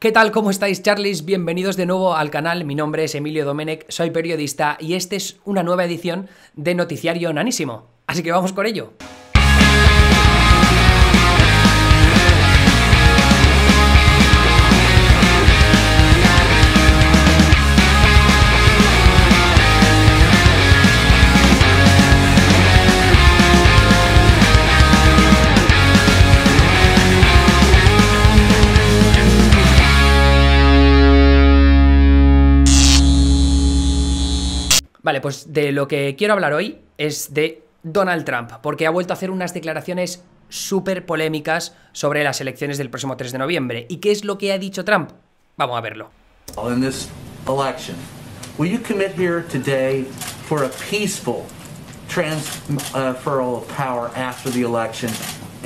¿Qué tal? ¿Cómo estáis, Charlies? Bienvenidos de nuevo al canal. Mi nombre es Emilio Domenech, soy periodista y esta es una nueva edición de Noticiario Nanísimo. Así que vamos con ello. Vale, pues de lo que quiero hablar hoy es de Donald Trump, porque ha vuelto a hacer unas declaraciones súper polémicas sobre las elecciones del próximo 3 de noviembre. ¿Y qué es lo que ha dicho Trump? Vamos a verlo. En this election, will you commit here today for a peaceful uh, of power after the election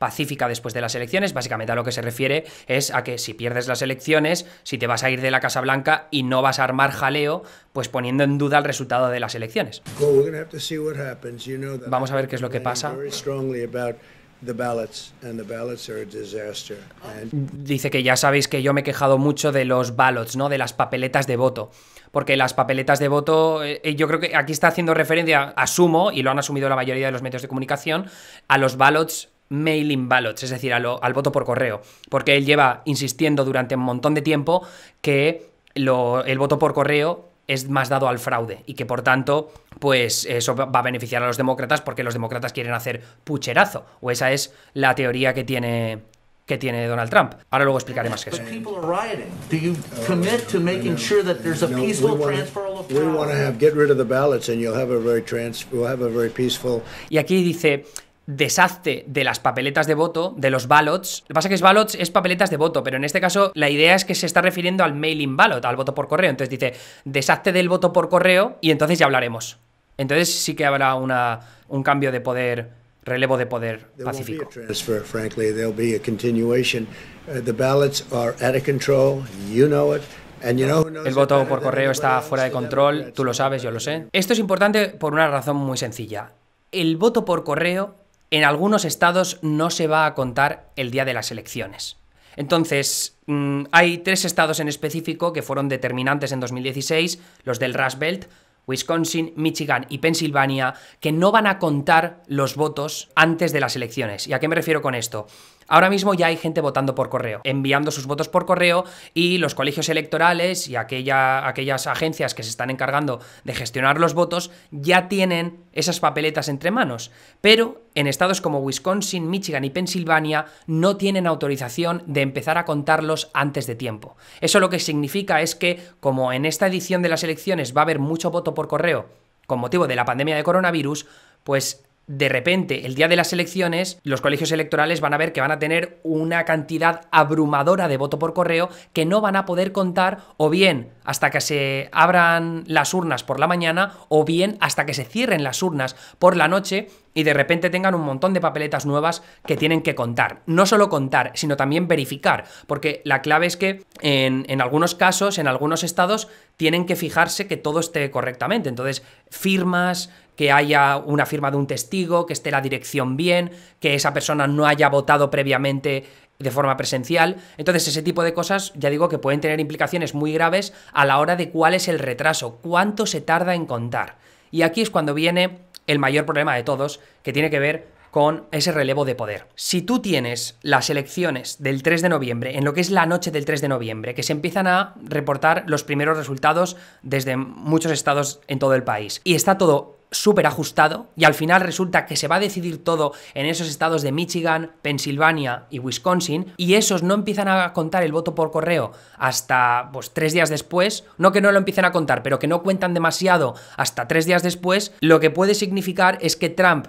pacífica después de las elecciones. Básicamente a lo que se refiere es a que si pierdes las elecciones, si te vas a ir de la Casa Blanca y no vas a armar jaleo, pues poniendo en duda el resultado de las elecciones. Vamos a ver qué es lo que pasa. Dice que ya sabéis que yo me he quejado mucho de los ballots, ¿no? De las papeletas de voto. Porque las papeletas de voto, eh, eh, yo creo que aquí está haciendo referencia, asumo, y lo han asumido la mayoría de los medios de comunicación, a los ballots mailing ballots, es decir, al voto por correo, porque él lleva insistiendo durante un montón de tiempo que el voto por correo es más dado al fraude y que por tanto, pues eso va a beneficiar a los demócratas porque los demócratas quieren hacer pucherazo, o esa es la teoría que tiene que tiene Donald Trump. Ahora luego explicaré más que eso. Y aquí dice deshazte de las papeletas de voto, de los ballots. Lo que pasa es que es ballots es papeletas de voto, pero en este caso la idea es que se está refiriendo al mailing ballot, al voto por correo. Entonces dice, deshazte del voto por correo y entonces ya hablaremos. Entonces sí que habrá una, un cambio de poder, relevo de poder pacífico. El voto por correo está fuera de control, tú lo sabes, yo lo sé. Esto es importante por una razón muy sencilla. El voto por correo en algunos estados no se va a contar el día de las elecciones. Entonces, mm, hay tres estados en específico que fueron determinantes en 2016, los del Rust Belt, Wisconsin, Michigan y Pensilvania, que no van a contar los votos antes de las elecciones. ¿Y a qué me refiero con esto? Ahora mismo ya hay gente votando por correo, enviando sus votos por correo y los colegios electorales y aquellas agencias que se están encargando de gestionar los votos ya tienen esas papeletas entre manos. Pero en estados como Wisconsin, Michigan y Pensilvania no tienen autorización de empezar a contarlos antes de tiempo. Eso lo que significa es que, como en esta edición de las elecciones va a haber mucho voto por correo con motivo de la pandemia de coronavirus, pues de repente, el día de las elecciones, los colegios electorales van a ver que van a tener una cantidad abrumadora de voto por correo que no van a poder contar o bien hasta que se abran las urnas por la mañana o bien hasta que se cierren las urnas por la noche y de repente tengan un montón de papeletas nuevas que tienen que contar. No solo contar, sino también verificar, porque la clave es que en, en, algunos casos, en algunos estados, tienen que fijarse que todo esté correctamente. Entonces, firmas, que haya una firma de un testigo, que esté la dirección bien, que esa persona no haya votado previamente de forma presencial. Entonces, ese tipo de cosas, ya digo que pueden tener implicaciones muy graves a la hora de cuál es el retraso, cuánto se tarda en contar. Y aquí es cuando viene el mayor problema de todos, que tiene que ver con ese relevo de poder. Si tú tienes las elecciones del 3 de noviembre, en lo que es la noche del 3 de noviembre, que se empiezan a reportar los primeros resultados desde muchos estados en todo el país, y está todo súper ajustado y al final resulta que se va a decidir todo en esos estados de Michigan, Pensilvania y Wisconsin y esos no empiezan a contar el voto por correo hasta pues tres días después, no que no lo empiecen a contar, pero que no cuentan demasiado hasta tres días después, lo que puede significar es que Trump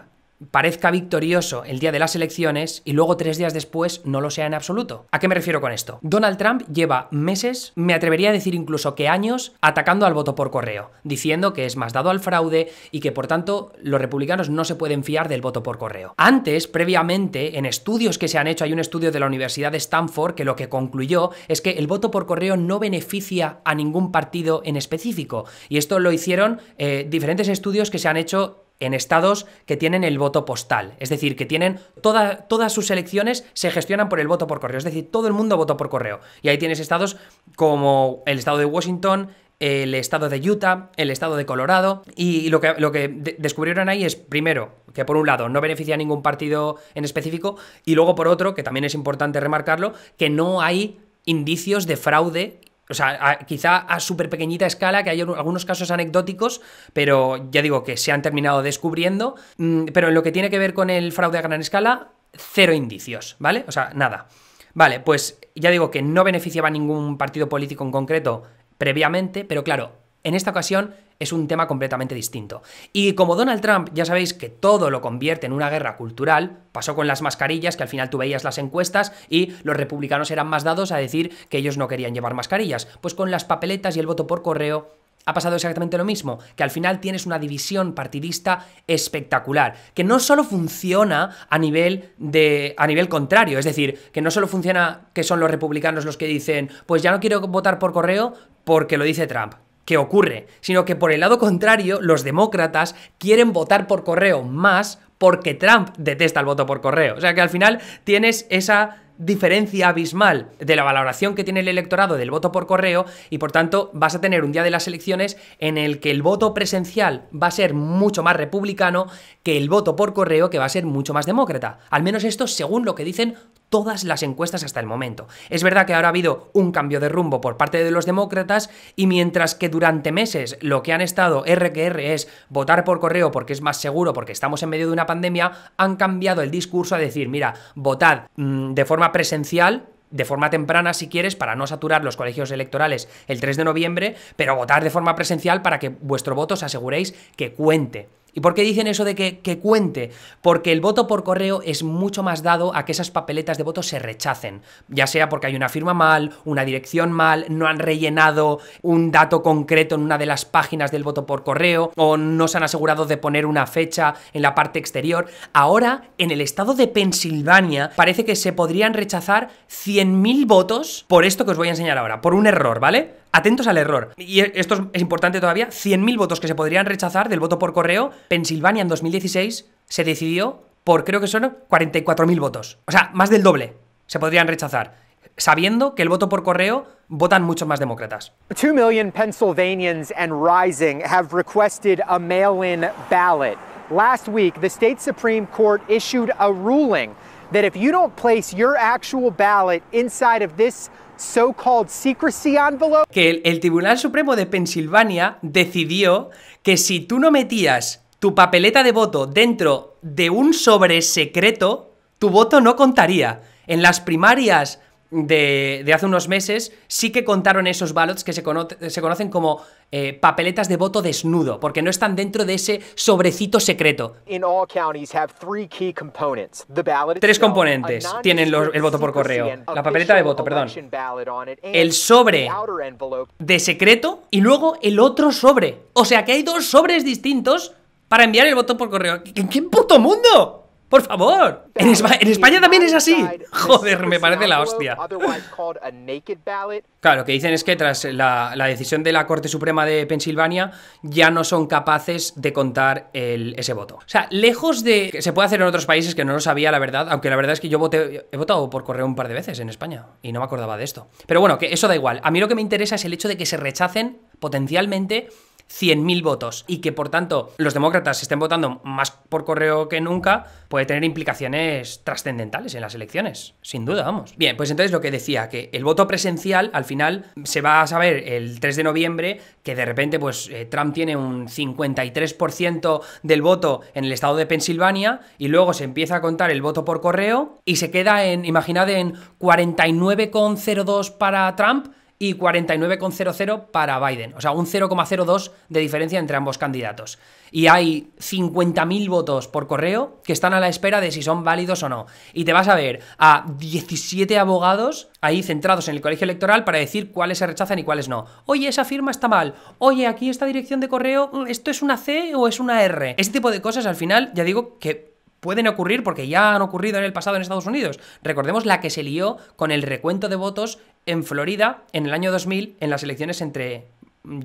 parezca victorioso el día de las elecciones y luego tres días después no lo sea en absoluto. ¿A qué me refiero con esto? Donald Trump lleva meses, me atrevería a decir incluso que años, atacando al voto por correo, diciendo que es más dado al fraude y que por tanto los republicanos no se pueden fiar del voto por correo. Antes, previamente, en estudios que se han hecho, hay un estudio de la Universidad de Stanford que lo que concluyó es que el voto por correo no beneficia a ningún partido en específico. Y esto lo hicieron eh, diferentes estudios que se han hecho en estados que tienen el voto postal. Es decir, que tienen todas sus elecciones se gestionan por el voto por correo. Es decir, todo el mundo votó por correo. Y ahí tienes estados como el estado de Washington, el estado de Utah, el estado de Colorado, y lo que, lo que descubrieron ahí es, primero, que por un lado no beneficia a ningún partido en específico, y luego por otro, que también es importante remarcarlo, que no hay indicios de fraude o sea, quizá a súper pequeñita escala, que hay algunos casos anecdóticos, pero ya digo que se han terminado descubriendo, mm, pero en lo que tiene que ver con el fraude a gran escala, cero indicios, ¿vale? O sea, nada. Vale, pues ya digo que no beneficiaba a ningún partido político en concreto previamente, pero claro, en esta ocasión es un tema completamente distinto. Y como Donald Trump ya sabéis que todo lo convierte en una guerra cultural, pasó con las mascarillas, que al final tú veías las encuestas y los republicanos eran más dados a decir que ellos no querían llevar mascarillas. Pues con las papeletas y el voto por correo ha pasado exactamente lo mismo, que al final tienes una división partidista espectacular, que no solo funciona a nivel de a nivel contrario, es decir, que no solo funciona que son los republicanos los que dicen, pues ya no quiero votar por correo porque lo dice Trump que ocurre, sino que por el lado contrario, los demócratas quieren votar por correo más porque Trump detesta el voto por correo. O sea que al final tienes esa diferencia abismal de la valoración que tiene el electorado del voto por correo y por tanto vas a tener un día de las elecciones en el que el voto presencial va a ser mucho más republicano que el voto por correo que va a ser mucho más demócrata. Al menos esto según lo que dicen todas las encuestas hasta el momento. Es verdad que ahora ha habido un cambio de rumbo por parte de los demócratas y mientras que durante meses lo que han estado R es votar por correo porque es más seguro, porque estamos en medio de una pandemia, han cambiado el discurso a decir, mira, votad mm, de forma presencial de forma temprana si quieres para no saturar los colegios electorales el 3 de noviembre, pero votar de forma presencial para que vuestro voto os aseguréis que cuente. ¿Y por qué dicen eso de que, que, cuente? Porque el voto por correo es mucho más dado a que esas papeletas de voto se rechacen, ya sea porque hay una firma mal, una dirección mal, no han rellenado un dato concreto en una de las páginas del voto por correo o no se han asegurado de poner una fecha en la parte exterior. Ahora, en el estado de Pensilvania, parece que se podrían rechazar 100.000 votos por esto que os voy a enseñar ahora, por un error, ¿vale? Atentos al error. Y esto es importante todavía, 100.000 votos que se podrían rechazar del voto por correo, Pensilvania en 2016 se decidió por creo que son 44.000 votos. O sea, más del doble se podrían rechazar, sabiendo que el voto por correo votan muchos más demócratas. 2 million Pennsylvanians and rising have requested a mail-in ballot. Last week, the state Supreme Court issued a ruling que el, el Tribunal Supremo de Pensilvania decidió que si tú no metías tu papeleta de voto dentro de un sobre secreto, tu voto no contaría. En las primarias de, hace unos meses, sí que contaron esos ballots que se, conocen como eh, papeletas de voto desnudo, porque no están dentro de ese sobrecito secreto. Tres componentes tienen el voto por correo, la papeleta de voto, perdón. El sobre de secreto y luego el otro sobre. O sea que hay dos sobres distintos para enviar el voto por correo. ¿En qué puto mundo? Por favor. En, España también es así. Joder, me parece la hostia. Claro, lo que dicen es que tras la, decisión de la Corte Suprema de Pensilvania ya no son capaces de contar ese voto. O sea, lejos de... se puede hacer en otros países que no lo sabía, la verdad, aunque la verdad es que yo voté, he votado por correo un par de veces en España y no me acordaba de esto. Pero bueno, que eso da igual. A mí lo que me interesa es el hecho de que se rechacen potencialmente 100.000 votos y que por tanto los demócratas estén votando más por correo que nunca, puede tener implicaciones trascendentales en las elecciones, sin duda, vamos. Bien, pues entonces lo que decía, que el voto presencial al final se va a saber el 3 de noviembre que de repente pues eh, Trump tiene un 53% del voto en el estado de Pensilvania y luego se empieza a contar el voto por correo y se queda en, imaginad, en 49,02 para Trump y 49,00 para Biden. O sea, un 0,02 de diferencia entre ambos candidatos. Y hay 50.000 votos por correo que están a la espera de si son válidos o no. Y te vas a ver a 17 abogados ahí centrados en el colegio electoral para decir cuáles se rechazan y cuáles no. Oye, esa firma está mal. Oye, aquí esta dirección de correo, mm, ¿esto es una C o es una R? Este tipo de cosas al final, ya digo que pueden ocurrir porque ya han ocurrido en el pasado en Estados Unidos. Recordemos la que se lió con el recuento de votos en Florida en el año 2000 en las elecciones entre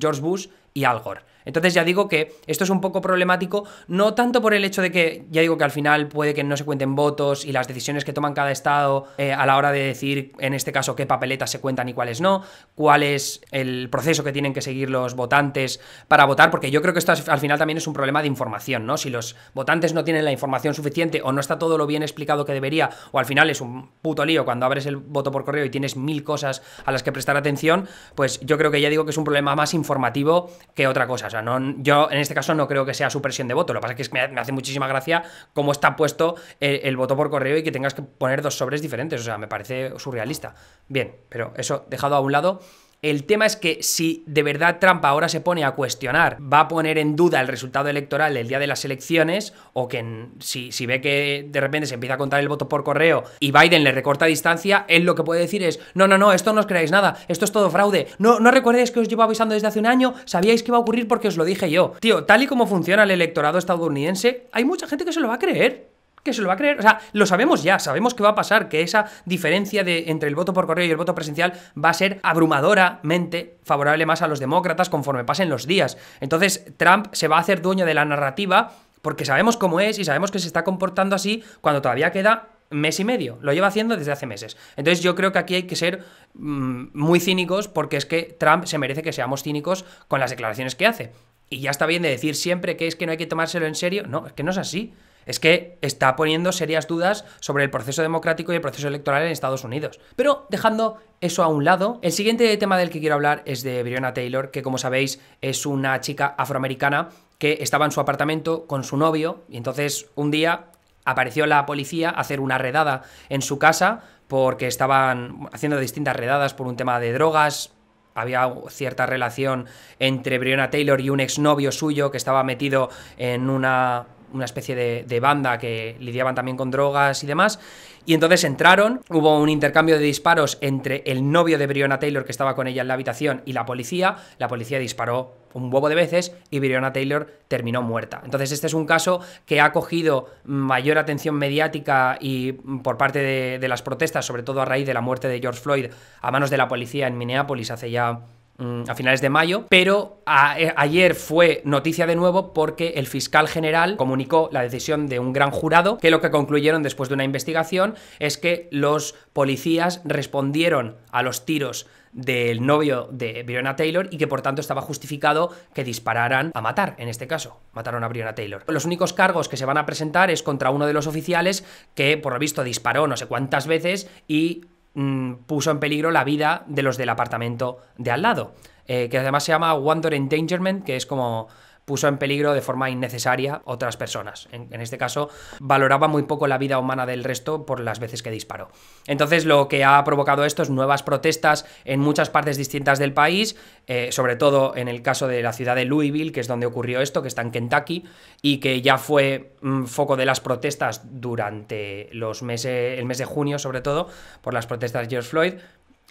George Bush y Al Gore. Entonces ya digo que esto es un poco problemático, no tanto por el hecho de que, ya digo que al final puede que no se cuenten votos y las decisiones que toman cada estado eh, a la hora de decir, en este caso, qué papeletas se cuentan y cuáles no, cuál es el proceso que tienen que seguir los votantes para votar, porque yo creo que esto al final también es un problema de información, ¿no? Si los votantes no tienen la información suficiente o no está todo lo bien explicado que debería, o al final es un puto lío cuando abres el voto por correo y tienes mil cosas a las que prestar atención, pues yo creo que ya digo que es un problema más informativo que otra cosa yo en este caso no creo que sea su presión de voto. Lo que pasa es que me hace muchísima gracia cómo está puesto el voto por correo y que tengas que poner dos sobres diferentes. O sea, me parece surrealista. Bien, pero eso dejado a un lado. El tema es que si de verdad Trump ahora se pone a cuestionar, va a poner en duda el resultado electoral el día de las elecciones, o que si, ve que de repente se empieza a contar el voto por correo y Biden le recorta distancia, él lo que puede decir es, no, no, no, esto no os creáis nada, esto es todo fraude, no, no recordéis que os llevo avisando desde hace un año, sabíais que iba a ocurrir porque os lo dije yo. Tío, tal y como funciona el electorado estadounidense, hay mucha gente que se lo va a creer que se lo va a creer. O sea, lo sabemos ya, sabemos que va a pasar, que esa diferencia de, entre el voto por correo y el voto presencial va a ser abrumadoramente favorable más a los demócratas conforme pasen los días. Entonces, Trump se va a hacer dueño de la narrativa porque sabemos cómo es y sabemos que se está comportando así cuando todavía queda mes y medio. Lo lleva haciendo desde hace meses. Entonces yo creo que aquí hay que ser mm, muy cínicos porque es que Trump se merece que seamos cínicos con las declaraciones que hace. Y ya está bien de decir siempre que es que no hay que tomárselo en serio. No, es que no es así es que está poniendo serias dudas sobre el proceso democrático y el proceso electoral en Estados Unidos. Pero dejando eso a un lado, el siguiente tema del que quiero hablar es de Breonna Taylor, que como sabéis es una chica afroamericana que estaba en su apartamento con su novio y entonces un día apareció la policía a hacer una redada en su casa porque estaban haciendo distintas redadas por un tema de drogas, había cierta relación entre Breonna Taylor y un exnovio suyo que estaba metido en una una especie de, banda que lidiaban también con drogas y demás. Y entonces entraron, hubo un intercambio de disparos entre el novio de Briona Taylor que estaba con ella en la habitación y la policía. La policía disparó un huevo de veces y Briona Taylor terminó muerta. Entonces este es un caso que ha cogido mayor atención mediática y mm, por parte de, de las protestas, sobre todo a raíz de la muerte de George Floyd a manos de la policía en Minneapolis hace ya Mm, a finales de mayo, pero eh, ayer fue noticia de nuevo porque el fiscal general comunicó la decisión de un gran jurado que lo que concluyeron después de una investigación es que los policías respondieron a los tiros del novio de Breonna Taylor y que por tanto estaba justificado que dispararan a matar, en este caso, mataron a Breonna Taylor. Los únicos cargos que se van a presentar es contra uno de los oficiales que por lo visto disparó no sé cuántas veces y Mm, puso en peligro la vida de los del apartamento de al lado, eh, que además se llama Wonder Endangerment, que es como puso en peligro de forma innecesaria otras personas. En, este caso, valoraba muy poco la vida humana del resto por las veces que disparó. Entonces, lo que ha provocado esto es nuevas protestas en muchas partes distintas del país, eh, sobre todo en el caso de la ciudad de Louisville, que es donde ocurrió esto, que está en Kentucky, y que ya fue mm, foco de las protestas durante los meses, el mes de junio, sobre todo, por las protestas de George Floyd.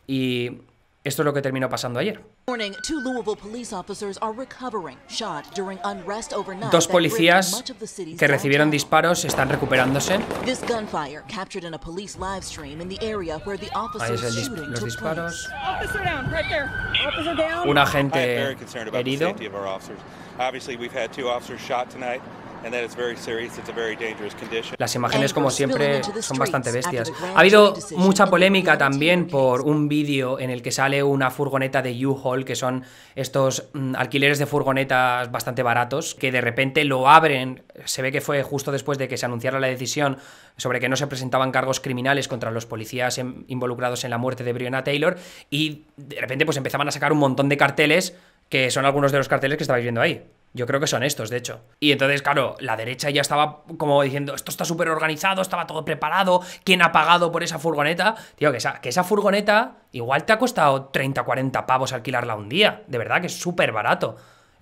Y esto es lo que terminó pasando ayer. Dos policías que recibieron disparos están recuperándose. Ahí es los disparos. Un agente herido. Las imágenes, como siempre, son bastante bestias. Ha habido mucha polémica también por un vídeo en el que sale una furgoneta de U-Haul, que son estos mm, alquileres de furgonetas bastante baratos, que de repente lo abren. Se ve que fue justo después de que se anunciara la decisión sobre que no se presentaban cargos criminales contra los policías involucrados en la muerte de Brianna Taylor, y de repente pues empezaban a sacar un montón de carteles, que son algunos de los carteles que estabais viendo ahí. Yo creo que son estos, de hecho. Y entonces, claro, la derecha ya estaba como diciendo, esto está súper organizado, estaba todo preparado, ¿quién ha pagado por esa furgoneta? Tío, que esa, que esa furgoneta igual te ha costado 30, 40 pavos alquilarla un día. De verdad que es súper barato.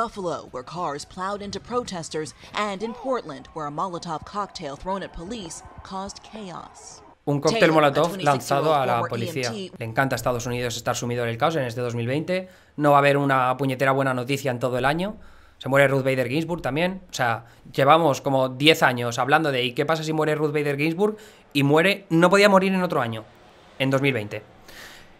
Buffalo, where cars plowed into protesters, and in Portland, where a Molotov cocktail thrown at police caused chaos. Un cóctel Molotov lanzado a la policía. E Le encanta a Estados Unidos estar sumido en el caos en este 2020. No va a haber una puñetera buena noticia en todo el año. Se muere Ruth Bader Ginsburg también. O sea, llevamos como 10 años hablando de ¿y qué pasa si muere Ruth Bader Ginsburg? Y muere, no podía morir en otro año, en 2020.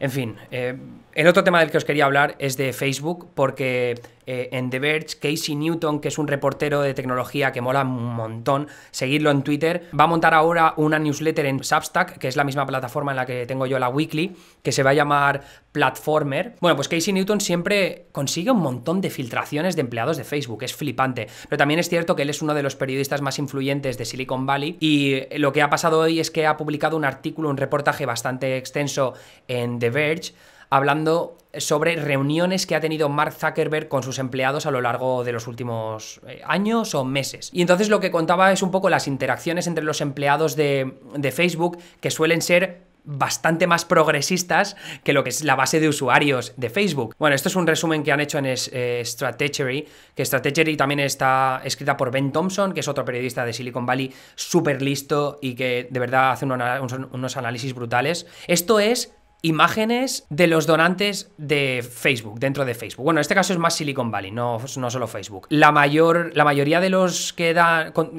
En fin, eh, el otro tema del que os quería hablar es de Facebook, porque eh, en The Verge, Casey Newton, que es un reportero de tecnología que mola un montón, seguirlo en Twitter. Va a montar ahora una newsletter en Substack, que es la misma plataforma en la que tengo yo la Weekly, que se va a llamar Platformer. Bueno, pues Casey Newton siempre consigue un montón de filtraciones de empleados de Facebook, es flipante. Pero también es cierto que él es uno de los periodistas más influyentes de Silicon Valley y lo que ha pasado hoy es que ha publicado un artículo, un reportaje bastante extenso en The Verge hablando sobre reuniones que ha tenido Mark Zuckerberg con sus empleados a lo largo de los últimos eh, años o meses. Y entonces lo que contaba es un poco las interacciones entre los empleados de, Facebook, que suelen ser bastante más progresistas que lo que es la base de usuarios de Facebook. Bueno, esto es un resumen que han hecho en eh, Strategy que Strategy también está escrita por Ben Thompson, que es otro periodista de Silicon Valley súper listo y que de verdad hace unos análisis brutales. Esto es imágenes de los donantes de Facebook, dentro de Facebook. Bueno, en este caso es más Silicon Valley, no, no solo Facebook. La, mayor, la mayoría de los que,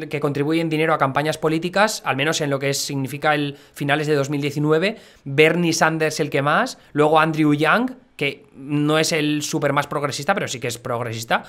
que contribuyen dinero a campañas políticas, al menos en lo que significa el finales de 2019, Bernie Sanders el que más, luego Andrew Yang, que no es el súper más progresista, pero sí que es progresista.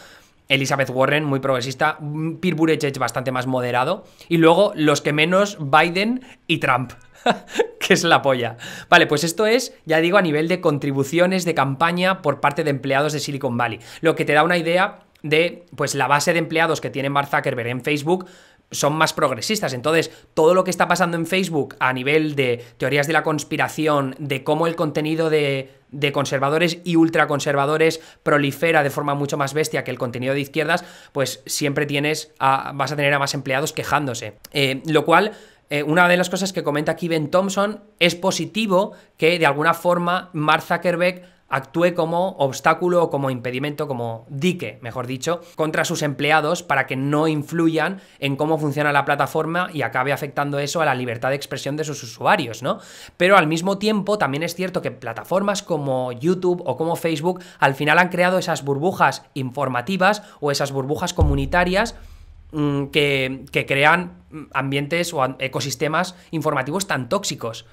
Elizabeth Warren, muy progresista, Pete Buttigieg bastante más moderado, y luego los que menos, Biden y Trump. que es la polla. Vale, pues esto es, ya digo, a nivel de contribuciones de campaña por parte de empleados de Silicon Valley. Lo que te da una idea de pues la base de empleados que tiene Mark Zuckerberg en Facebook son más progresistas. Entonces, todo lo que está pasando en Facebook a nivel de teorías de la conspiración, de cómo el contenido de, de conservadores y ultraconservadores prolifera de forma mucho más bestia que el contenido de izquierdas, pues siempre tienes vas a tener a más empleados quejándose. Eh, lo cual eh, una de las cosas que comenta aquí Ben Thompson es positivo que de alguna forma Mark Zuckerberg actúe como obstáculo o como impedimento, como dique, mejor dicho, contra sus empleados para que no influyan en cómo funciona la plataforma y acabe afectando eso a la libertad de expresión de sus usuarios, ¿no? Pero al mismo tiempo también es cierto que plataformas como YouTube o como Facebook al final han creado esas burbujas informativas o esas burbujas comunitarias Mm, que, crean ambientes o ecosistemas informativos tan tóxicos.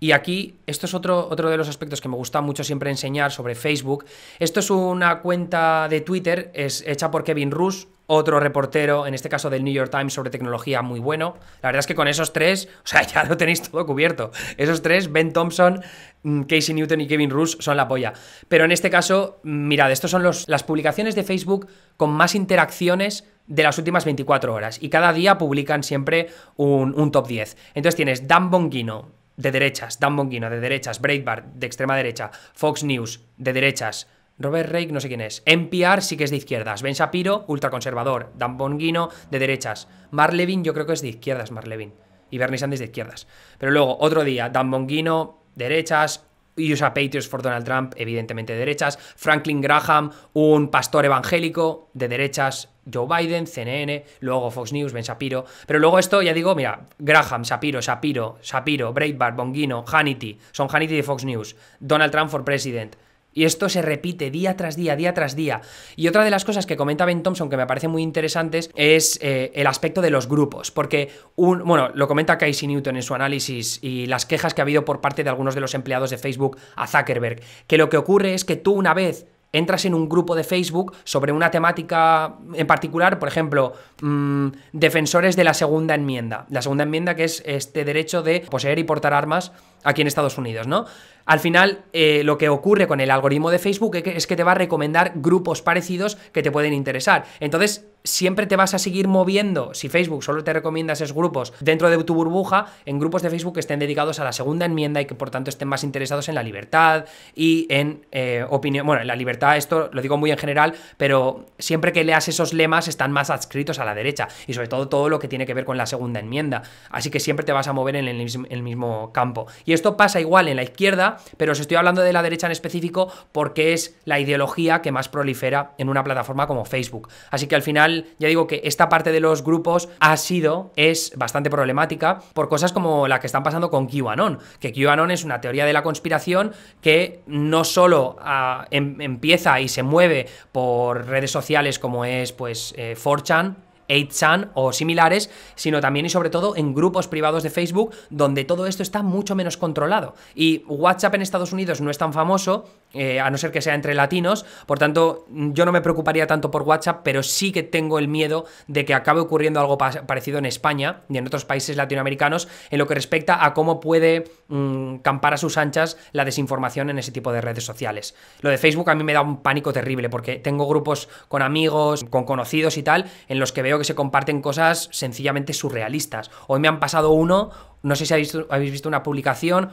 Y aquí, esto es otro, otro, de los aspectos que me gusta mucho siempre enseñar sobre Facebook. Esto es una cuenta de Twitter, es hecha por Kevin Rush, otro reportero, en este caso del New York Times, sobre tecnología muy bueno. La verdad es que con esos tres, o sea, ya lo tenéis todo cubierto. Esos tres, Ben Thompson, mm, Casey Newton y Kevin Rus, son la polla. Pero en este caso, mm, mirad, estas son los, las publicaciones de Facebook con más interacciones de las últimas 24 horas. Y cada día publican siempre un, top 10. Entonces tienes Dan Bongino de derechas, Dan Bongino de derechas, Breitbart de extrema derecha, Fox News de derechas, Robert Reich, no sé quién es. NPR sí que es de izquierdas. Ben Shapiro, ultraconservador. Dan Bongino, de derechas. Marlevin, yo creo que es de izquierdas, Levin. Y Bernie Sanders de izquierdas. Pero luego, otro día, Dan Bongino, derechas y usa Patriots for Donald Trump, evidentemente de derechas. Franklin Graham, un pastor evangélico de derechas. Joe Biden, CNN, luego Fox News, Ben Shapiro. Pero luego esto, ya digo, mira, Graham, Shapiro, Shapiro, Shapiro, Breitbart, Bonguino, Hannity, son Hannity de Fox News, Donald Trump for President, y esto se repite día tras día, día tras día. Y otra de las cosas que comenta Ben Thompson que me parece muy interesantes es eh, el aspecto de los grupos. Porque, un, bueno, lo comenta Casey Newton en su análisis y las quejas que ha habido por parte de algunos de los empleados de Facebook a Zuckerberg. Que lo que ocurre es que tú una vez entras en un grupo de Facebook sobre una temática en particular, por ejemplo, mm, defensores de la segunda enmienda. La segunda enmienda que es este derecho de poseer y portar armas aquí en Estados Unidos, ¿no? Al final, eh, lo que ocurre con el algoritmo de Facebook es que te va a recomendar grupos parecidos que te pueden interesar. Entonces, siempre te vas a seguir moviendo, si Facebook solo te recomienda esos grupos dentro de tu burbuja, en grupos de Facebook que estén dedicados a la segunda enmienda y que por tanto estén más interesados en la libertad y en eh, opinión. Bueno, en la libertad, esto lo digo muy en general, pero siempre que leas esos lemas están más adscritos a la derecha y sobre todo todo lo que tiene que ver con la segunda enmienda. Así que siempre te vas a mover en el mismo, campo. Y esto pasa igual en la izquierda, pero os estoy hablando de la derecha en específico porque es la ideología que más prolifera en una plataforma como Facebook. Así que al final, ya digo que esta parte de los grupos ha sido, es bastante problemática por cosas como la que están pasando con QAnon, que QAnon es una teoría de la conspiración que no solo ah, em, empieza y se mueve por redes sociales como es pues eh, 4chan, 8chan o similares, sino también y sobre todo en grupos privados de Facebook donde todo esto está mucho menos controlado. Y WhatsApp en Estados Unidos no es tan famoso, eh, a no ser que sea entre latinos, por tanto yo no me preocuparía tanto por WhatsApp, pero sí que tengo el miedo de que acabe ocurriendo algo parecido en España y en otros países latinoamericanos en lo que respecta a cómo puede mm, campar a sus anchas la desinformación en ese tipo de redes sociales. Lo de Facebook a mí me da un pánico terrible porque tengo grupos con amigos, con conocidos y tal, en los que veo se comparten cosas sencillamente surrealistas. Hoy me han pasado uno, no sé si habéis, visto una publicación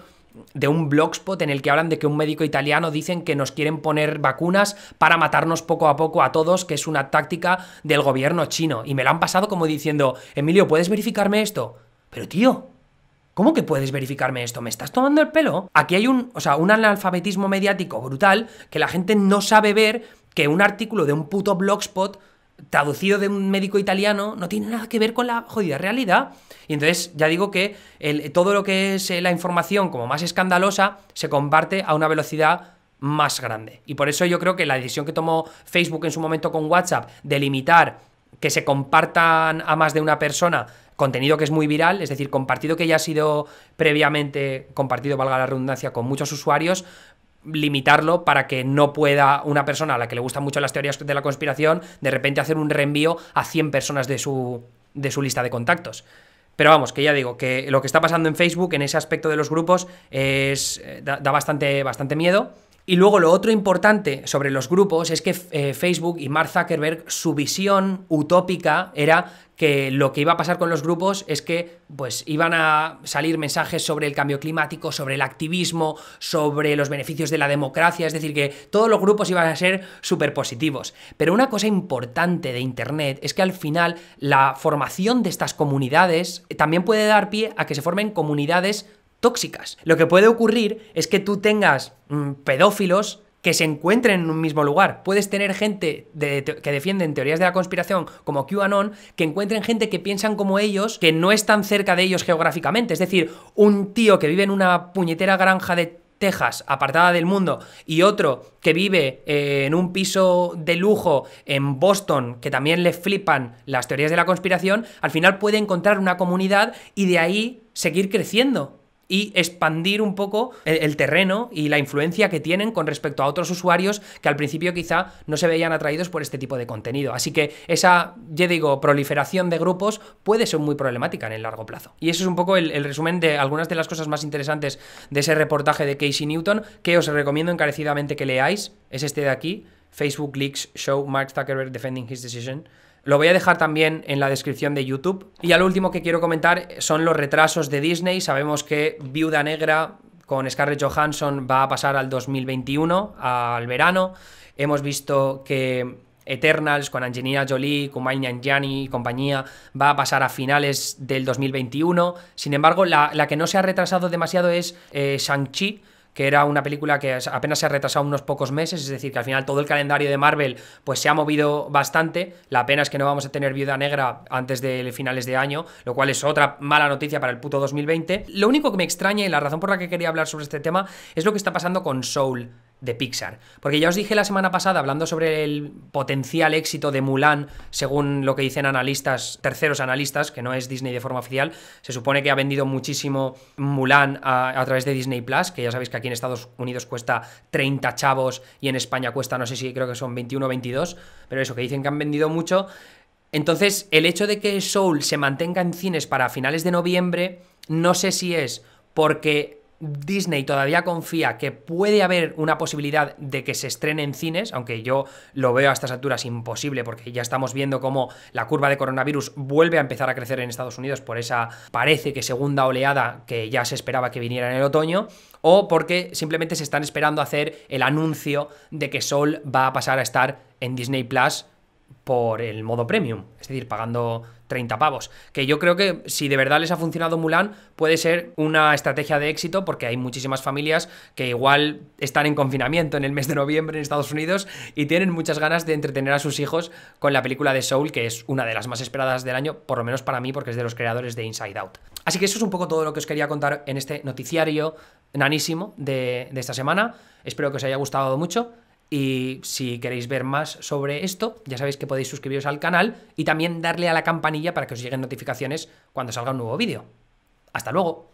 de un blogspot en el que hablan de que un médico italiano dicen que nos quieren poner vacunas para matarnos poco a poco a todos, que es una táctica del gobierno chino. Y me lo han pasado como diciendo, Emilio, ¿puedes verificarme esto? Pero tío, ¿Cómo que puedes verificarme esto? ¿Me estás tomando el pelo? Aquí hay un, o sea, un analfabetismo mediático brutal que la gente no sabe ver que un artículo de un puto blogspot traducido de un médico italiano no tiene nada que ver con la jodida realidad. Y entonces ya digo que todo lo que es eh, la información como más escandalosa se comparte a una velocidad más grande. Y por eso yo creo que la decisión que tomó Facebook en su momento con WhatsApp de limitar que se compartan a más de una persona contenido que es muy viral, es decir, compartido que ya ha sido previamente compartido, valga la redundancia, con muchos usuarios, limitarlo para que no pueda una persona a la que le gustan mucho las teorías de la conspiración de repente hacer un reenvío a 100 personas de su, de su lista de contactos. Pero vamos, que ya digo, que lo que está pasando en Facebook en ese aspecto de los grupos es, eh, da, bastante, bastante miedo. Y luego lo otro importante sobre los grupos es que eh, Facebook y Mark Zuckerberg, su visión utópica era que lo que iba a pasar con los grupos es que pues iban a salir mensajes sobre el cambio climático, sobre el activismo, sobre los beneficios de la democracia, es decir, que todos los grupos iban a ser súper positivos. Pero una cosa importante de Internet es que al final la formación de estas comunidades también puede dar pie a que se formen comunidades tóxicas. Lo que puede ocurrir es que tú tengas mm, pedófilos que se encuentren en un mismo lugar. Puedes tener gente que defienden teorías de la conspiración como QAnon, que encuentren gente que piensan como ellos, que no están cerca de ellos geográficamente. Es decir, un tío que vive en una puñetera granja de Texas, apartada del mundo, y otro que vive eh, en un piso de lujo en Boston, que también le flipan las teorías de la conspiración, al final puede encontrar una comunidad y de ahí seguir creciendo y expandir un poco el, terreno y la influencia que tienen con respecto a otros usuarios que al principio quizá no se veían atraídos por este tipo de contenido. Así que esa, ya digo, proliferación de grupos puede ser muy problemática en el largo plazo. Y eso es un poco el, el resumen de algunas de las cosas más interesantes de ese reportaje de Casey Newton, que os recomiendo encarecidamente que leáis. Es este de aquí, Facebook Leaks Show Mark Zuckerberg Defending His Decision. Lo voy a dejar también en la descripción de YouTube. Y al último que quiero comentar son los retrasos de Disney. Sabemos que Viuda Negra con Scarlett Johansson va a pasar al 2021, al verano. Hemos visto que Eternals con Angelina Jolie, Kumail Nanjiani y compañía va a pasar a finales del 2021. Sin embargo, la, que no se ha retrasado demasiado es eh, Shang-Chi, que era una película que apenas se ha retrasado unos pocos meses, es decir, que al final todo el calendario de Marvel pues se ha movido bastante, la pena es que no vamos a tener Viuda Negra antes de finales de año, lo cual es otra mala noticia para el puto 2020. Lo único que me extraña y la razón por la que quería hablar sobre este tema es lo que está pasando con Soul de Pixar. Porque ya os dije la semana pasada, hablando sobre el potencial éxito de Mulan, según lo que dicen analistas, terceros analistas, que no es Disney de forma oficial, se supone que ha vendido muchísimo Mulan a, través de Disney Plus, que ya sabéis que aquí en Estados Unidos cuesta 30 chavos y en España cuesta, no sé si creo que son 21 o 22, pero eso, que dicen que han vendido mucho. Entonces, el hecho de que Soul se mantenga en cines para finales de noviembre, no sé si es porque Disney todavía confía que puede haber una posibilidad de que se estrene en cines, aunque yo lo veo a estas alturas imposible porque ya estamos viendo cómo la curva de coronavirus vuelve a empezar a crecer en Estados Unidos por esa parece que segunda oleada que ya se esperaba que viniera en el otoño, o porque simplemente se están esperando hacer el anuncio de que Sol va a pasar a estar en Disney Plus por el modo premium, es decir, pagando 30 pavos. Que yo creo que si de verdad les ha funcionado Mulan, puede ser una estrategia de éxito porque hay muchísimas familias que igual están en confinamiento en el mes de noviembre en Estados Unidos y tienen muchas ganas de entretener a sus hijos con la película de Soul, que es una de las más esperadas del año, por lo menos para mí, porque es de los creadores de Inside Out. Así que eso es un poco todo lo que os quería contar en este noticiario nanísimo de, de esta semana. Espero que os haya gustado mucho y si queréis ver más sobre esto, ya sabéis que podéis suscribiros al canal y también darle a la campanilla para que os lleguen notificaciones cuando salga un nuevo vídeo. ¡Hasta luego!